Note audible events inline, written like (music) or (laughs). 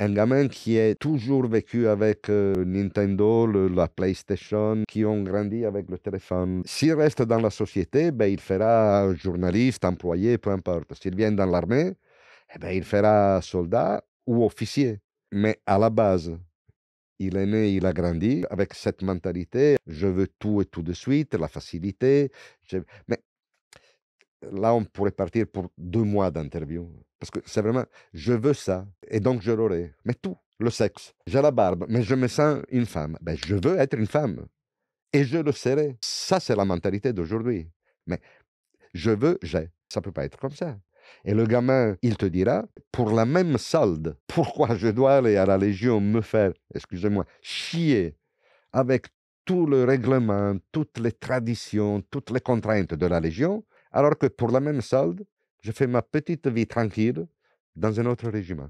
Un gamin qui a toujours vécu avec euh, Nintendo, la PlayStation, qui ont grandi avec le téléphone. S'il reste dans la société, ben, il fera journaliste, employé, peu importe. S'il vient dans l'armée, eh ben, il fera soldat ou officier. Mais à la base, il est né, il a grandi avec cette mentalité. Je veux tout et tout de suite, la facilité. Mais là, on pourrait partir pour deux mois d'interview. Parce que c'est vraiment, je veux ça, et donc je l'aurai. Mais tout, le sexe. J'ai la barbe, mais je me sens une femme. Ben, je veux être une femme. Et je le serai. Ça, c'est la mentalité d'aujourd'hui. Mais je veux, j'ai. Ça peut pas être comme ça. Et le gamin, il te dira, pour la même solde, (laughs) pourquoi je dois aller à la Légion me faire, excusez-moi, chier avec tout le règlement, toutes les traditions, toutes les contraintes de la Légion, alors que pour la même solde, je fais ma petite vie tranquille dans un autre régime.